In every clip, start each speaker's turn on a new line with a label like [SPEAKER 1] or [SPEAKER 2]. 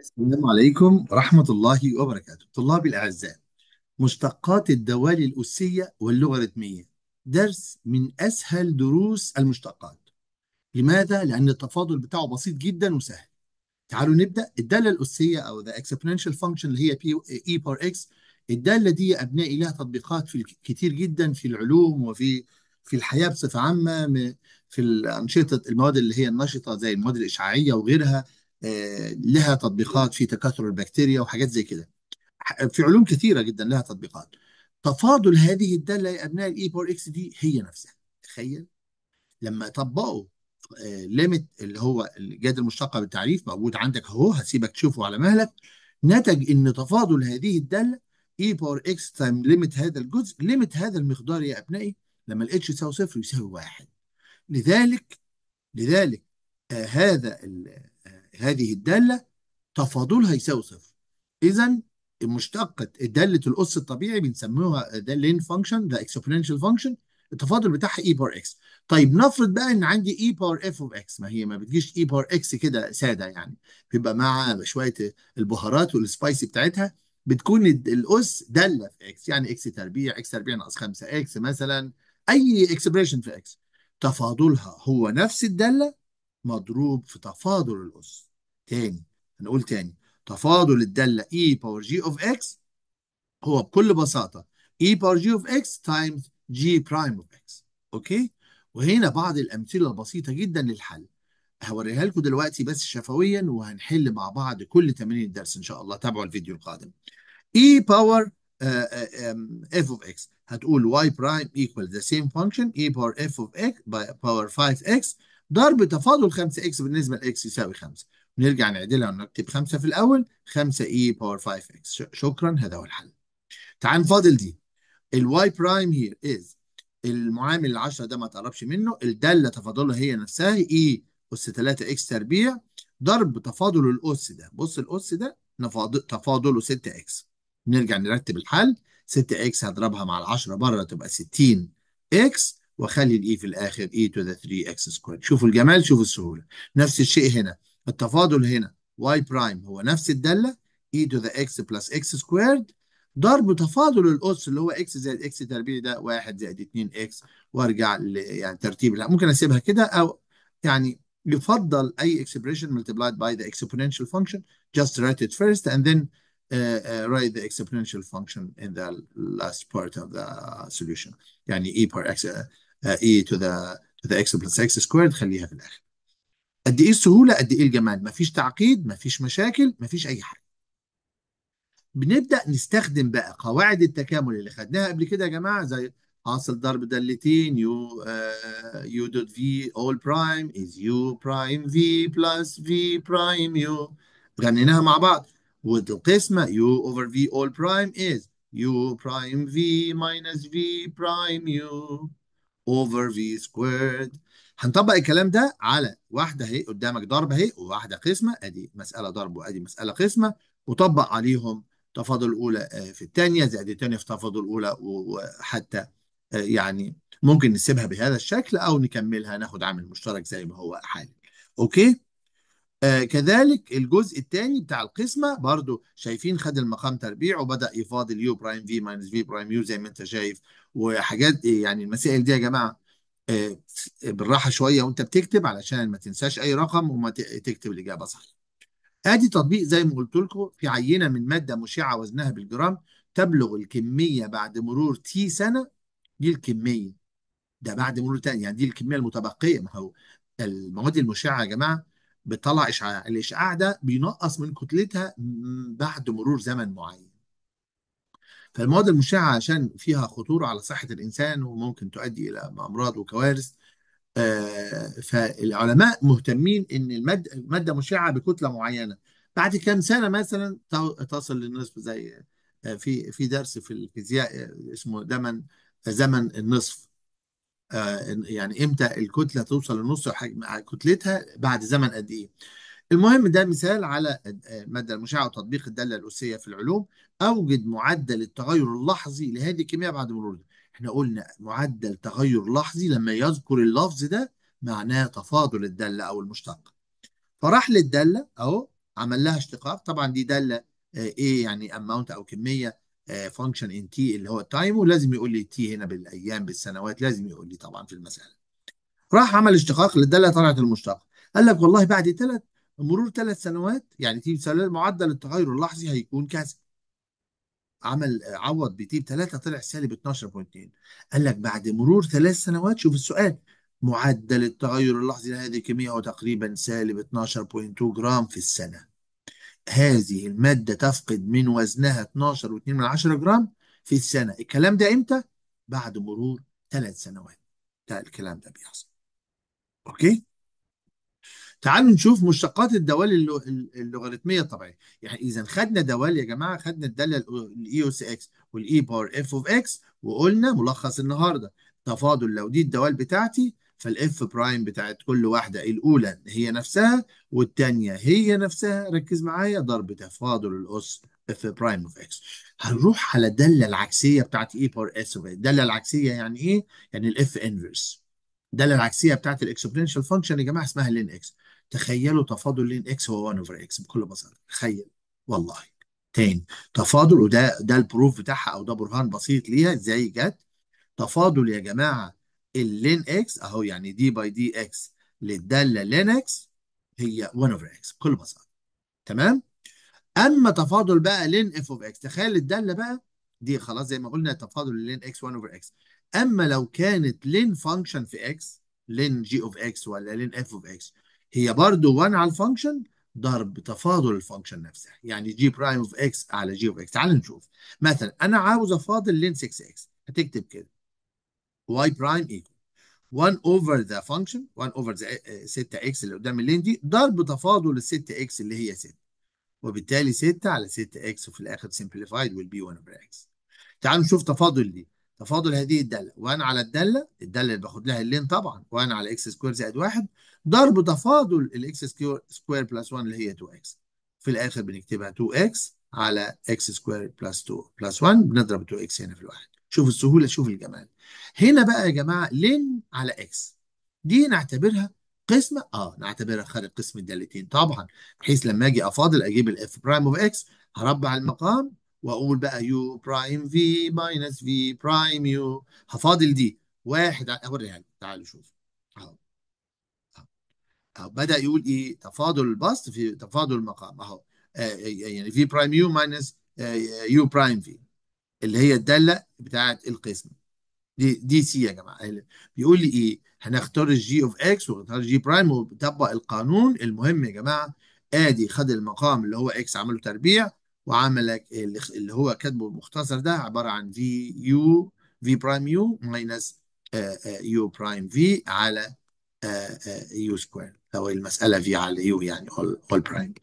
[SPEAKER 1] السلام عليكم ورحمة الله وبركاته طلابي الأعزاء مشتقات الدوالي الأسية واللغة الرتمية درس من أسهل دروس المشتقات لماذا؟ لأن التفاضل بتاعه بسيط جدا وسهل تعالوا نبدأ الدالة الأسية أو the exponential function اللي هي P, E par X الدالة دي يا أبنائي لها تطبيقات في كتير جدا في العلوم وفي في الحياة بصفة عامة في الأنشطة المواد اللي هي النشطة زي المواد الإشعاعية وغيرها آه، لها تطبيقات في تكاثر البكتيريا وحاجات زي كده في علوم كثيره جدا لها تطبيقات تفاضل هذه الداله يا ابناء الاي بور اكس دي هي نفسها تخيل لما طبقوا آه، ليميت اللي هو الجاد المشتقه بالتعريف موجود عندك اهو هسيبك تشوفه على مهلك نتج ان تفاضل هذه الداله اي باور اكس تايم ليميت هذا الجزء ليميت هذا المقدار يا ابنائي لما الاتش يساوي صفر يساوي واحد لذلك لذلك آه هذا ال هذه الدالة تفاضلها يساوي صفر إذا مشتقة دالة الأس الطبيعي بنسموها ذا لين فانكشن ذا اكسبوننشال فانكشن التفاضل بتاعها اي بار اكس طيب نفرض بقى ان عندي اي بار اف اوف اكس ما هي ما بتجيش اي بار اكس كده ساده يعني بيبقى مع شويه البهارات والسبايسي بتاعتها بتكون الاس داله في اكس يعني اكس تربيع اكس تربيع ناقص 5 اكس مثلا اي اكسبريشن في اكس تفاضلها هو نفس الداله مضروب في تفاضل الاس تاني هنقول تاني تفاضل الدالة E باور جي اوف اكس هو بكل بساطة E باور جي اوف اكس تايمز جي برايم اوف اكس أوكي وهنا بعض الأمثلة البسيطة جدا للحل هوريها لكم دلوقتي بس شفويا وهنحل مع بعض كل تمارين الدرس إن شاء الله تابعوا الفيديو القادم E باور آه، آه، f of x هتقول y برايم equal the same function e power f of x by power 5x ضرب تفاضل 5x بالنسبة ل x يساوي 5 بنرجع نعدلها ونكتب 5 في الأول 5 اي باور 5 اكس شكرا هذا هو الحل تعال نفاضل دي الواي برايم هير از المعامل ال 10 ده ما تقربش منه الداله تفاضلها هي نفسها اي e اس 3 اكس تربيع ضرب تفاضل الاس ده بص الاس ده تفاضله 6 اكس نرجع نرتب الحل 6 اكس هضربها مع ال 10 بره تبقى 60 اكس واخلي الاي في الاخر اي تو ذا 3 اكس سكوير شوفوا الجمال شوفوا السهوله نفس الشيء هنا التفاضل هنا y برايم هو نفس الدالة e to the x plus x squared ضرب تفاضل الأس اللي هو x زائد x تربيعي ده 1 زائد 2 x وارجع يعني ترتيب لا ممكن اسيبها كده او يعني يفضل اي expression multiplied by the exponential function just write it first and then uh, uh, write the exponential function in the last part of the solution يعني e per x uh, e to the to the x plus x squared خليها في الاخر قد ايه السهوله قد ايه الجمال مفيش تعقيد مفيش مشاكل مفيش اي حاجه بنبدا نستخدم بقى قواعد التكامل اللي خدناها قبل كده يا جماعه زي حاصل ضرب دالتين يو آه، يو دوت في اول برايم از يو برايم في بلس في برايم يو غنيناها مع بعض والقسمه يو اوفر في اول برايم از يو برايم في ماينس في برايم يو اوفر في سكويرد هنطبق الكلام ده على واحده اهي قدامك ضرب اهي وواحده قسمه ادي مساله ضرب وادي مساله قسمه وطبق عليهم تفاضل الاولى آه، في الثانيه زائد الثانيه في تفاضل الاولى وحتى آه، يعني ممكن نسيبها بهذا الشكل او نكملها ناخد عامل مشترك زي ما هو حالي اوكي آه كذلك الجزء الثاني بتاع القسمه برضو شايفين خد المقام تربيع وبدا يفاضل يو برايم في ماينس في برايم يو زي ما انت شايف وحاجات يعني المسائل دي يا جماعه آه، بالراحه شويه وانت بتكتب علشان ما تنساش اي رقم وما تكتب الاجابه صح ادي تطبيق زي ما قلت لكم في عينه من ماده مشعه وزنها بالجرام تبلغ الكميه بعد مرور تي سنه دي الكميه ده بعد مرور تاني يعني دي الكميه المتبقيه ما هو المواد المشعه يا جماعه بتطلع اشعاع الاشعاع ده بينقص من كتلتها بعد مرور زمن معين فالمواد المشعة عشان فيها خطورة على صحة الإنسان وممكن تؤدي إلى أمراض وكوارث آه، فالعلماء مهتمين إن المادة, المادة مشعة بكتلة معينة بعد كم سنة مثلا تصل للنصف زي آه، في في درس في الفيزياء آه، اسمه دمن زمن النصف يعني امتى الكتله توصل لنص حجم كتلتها بعد زمن قد ايه المهم ده مثال على المادة آه، المشعة وتطبيق الدالة الأسية في العلوم أوجد معدل التغير اللحظي لهذه الكمية بعد ده. احنا قلنا معدل تغير لحظي لما يذكر اللفظ ده معناه تفاضل الدالة أو المشتق فراح للدالة أهو عمل لها اشتقاق طبعا دي دالة إيه يعني أماونت أو كمية فانكشن ان تي اللي هو التايم ولازم يقول لي تي هنا بالأيام بالسنوات لازم يقول لي طبعا في المسألة راح عمل اشتقاق للدالة طلعت المشتق. قال لك والله بعد ثلاث مرور ثلاث سنوات يعني تيب سلال معدل التغير اللحظي هيكون كذا عمل عوض بتيب بثلاثة طلع سالب 12.2 قال لك بعد مرور ثلاث سنوات شوف السؤال معدل التغير اللحظي لهذه الكمية هو تقريبا سالب 12.2 جرام في السنة هذه المادة تفقد من وزنها 12.2 جرام في السنة الكلام ده إمتى؟ بعد مرور ثلاث سنوات ده الكلام ده بيحصل أوكي؟ تعالوا نشوف مشتقات الدوال اللوغاريتميه الطبيعيه يعني اذا خدنا دوال يا جماعه خدنا الداله الاي او سي اكس والاي بار اف اوف اكس وقلنا ملخص النهارده تفاضل لو دي الدوال بتاعتي فالاف برايم بتاعت كل واحده الاولى هي نفسها والثانيه هي نفسها ركز معايا ضرب تفاضل الاس اف برايم اوف اكس هنروح على الداله العكسيه بتاعت اي بار اس اوف الداله العكسيه يعني ايه يعني الاف انفرس الداله العكسيه بتاعت الاكسبوننشال فانكشن يا جماعه اسمها لين اكس تخيلوا تفاضل لين اكس هو 1 اوفر اكس بكل بساطه تخيل والله تاني تفاضل وده ده البروف بتاعها او ده برهان بسيط ليها ازاي جت تفاضل يا جماعه اللين اكس اهو يعني دي باي دي اكس للداله لين اكس هي 1 اوفر اكس بكل بساطه تمام اما تفاضل بقى لين اف اوف اكس تخيل الداله بقى دي خلاص زي ما قلنا تفاضل لين اكس 1 اوفر اكس اما لو كانت لين فانكشن في اكس لين جي اوف اكس ولا لين اف اوف اكس هي برضو 1 على الفانكشن ضرب تفاضل الفانكشن نفسها يعني جي برايم اوف اكس على جي اوف اكس تعال نشوف مثلا انا عاوز افاضل لين 6 اكس هتكتب كده y برايم ايكوال 1 اوفر ذا فانكشن 1 اوفر ذا 6 اكس اللي قدام اللين دي ضرب تفاضل ال 6 اكس اللي هي 6 وبالتالي 6 على 6 اكس وفي الاخر سمبليفايد ويل بي 1 اوفر اكس تعالوا نشوف تفاضل دي تفاضل هذه الداله وان على الداله الداله اللي باخد لها اللين طبعا وان على اكس سكوير زائد 1 ضرب تفاضل الاكس سكوير بلس 1 اللي هي 2 اكس في الاخر بنكتبها 2 اكس على اكس سكوير بلس 2 بلس 1 بنضرب 2 اكس هنا في الواحد شوف السهوله شوف الجمال هنا بقى يا جماعه لين على اكس دي نعتبرها قسمه اه نعتبرها خارج قسم الدالتين طبعا بحيث لما اجي افاضل اجيب الاف برايم اوف اكس هربع المقام واقول بقى يو برايم في ماينس في برايم يو هفاضل دي واحد اوريها لكم يعني. تعالوا شوفوا اهو اهو بدا يقول ايه تفاضل البسط في تفاضل المقام اهو آه، آه، يعني في برايم يو ماينس يو برايم في اللي هي الداله بتاعه القسم دي دي سي يا جماعه بيقول لي ايه هنختار الجي اوف اكس ونختار جي برايم ونطبق القانون المهم يا جماعه ادي خد المقام اللي هو اكس عمله تربيع وعملك اللي هو كاتبه المختصر ده عباره عن في يو في برايم يو ماينس يو برايم في على يو سكوير او المساله في على يو يعني اول برايم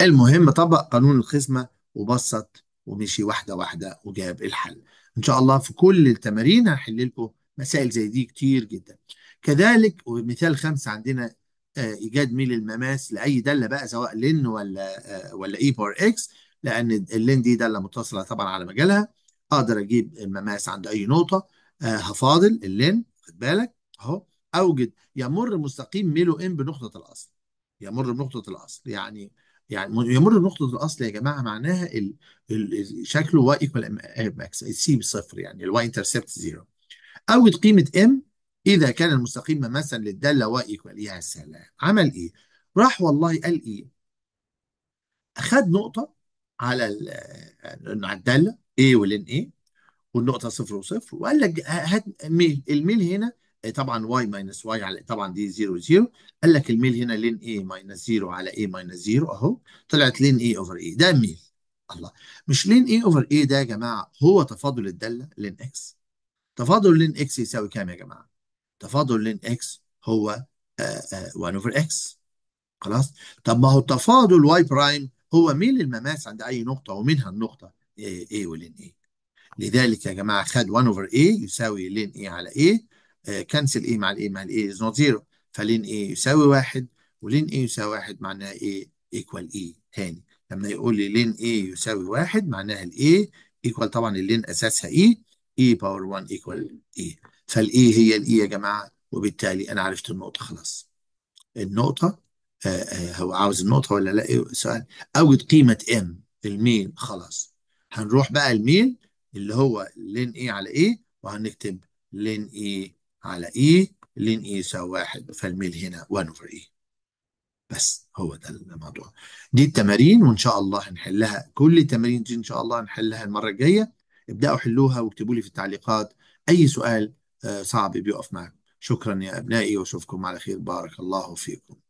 [SPEAKER 1] المهم طبق قانون القسمه وبسط ومشي واحده واحده وجاب الحل ان شاء الله في كل التمارين هحل لكم مسائل زي دي كتير جدا كذلك ومثال خمسه عندنا آه، ايجاد ميل المماس لاي داله بقى سواء لن ولا آه، ولا اي بار اكس لان اللين دي داله متصله طبعا على مجالها اقدر اجيب المماس عند اي نقطه آه، هفاضل اللين خد بالك اهو اوجد يمر مستقيم ميلو ان بنقطه الاصل يمر بنقطه الاصل يعني يعني يمر بنقطه الاصل يا جماعه معناها شكله واي ايكوال ماكس إيه، السي إيه، بصفر يعني الواي انترسبت زيرو اوجد قيمه ام اذا كان المستقيم مماسا للداله واي ايكوال يا سلام عمل ايه؟ راح والله قال ايه؟ اخذ نقطه على على الداله اي ولين A والنقطه صفر وصفر وقال لك هات ميل الميل هنا آه، طبعا واي ماينس واي على طبعا دي 0 0 قال لك الميل هنا لين ايه ماينس 0 على ايه ماينس 0 اهو طلعت لين ايه اوفر ايه ده ميل الله مش لين ايه اوفر ايه ده يا جماعه هو تفاضل الداله لين اكس تفاضل لين اكس يساوي كام يا جماعه؟ تفاضل لين اكس هو 1 اوفر اكس خلاص طب ما هو تفاضل واي برايم هو ميل المماس عند أي نقطة ومنها النقطة A ولين A لذلك يا جماعة خد 1 اوفر A يساوي لين A على A كنسل آه، A مع الايه A مع الايه A is not zero فلين A يساوي واحد ولين A يساوي واحد معناها A equal E تاني لما يقول لي لين A يساوي واحد معناها الايه A equal طبعا اللين أساسها E E باور 1 equal E فالايه A هي الايه E يا جماعة وبالتالي أنا عرفت النقطة خلاص النقطة آه، آه، هو عاوز النقطه ولا لا إيه سؤال اوجد قيمه ام الميل خلاص هنروح بقى الميل اللي هو لين اي على ايه وهنكتب لين اي على اي لين اي يساوي واحد فالميل هنا 1 اوفر اي بس هو ده الموضوع دي التمارين وان شاء الله هنحلها كل التمارين دي ان شاء الله هنحلها المره الجايه ابداوا حلوها واكتبوا لي في التعليقات اي سؤال آه، صعب بيقف معكم شكرا يا ابنائي واشوفكم على خير بارك الله فيكم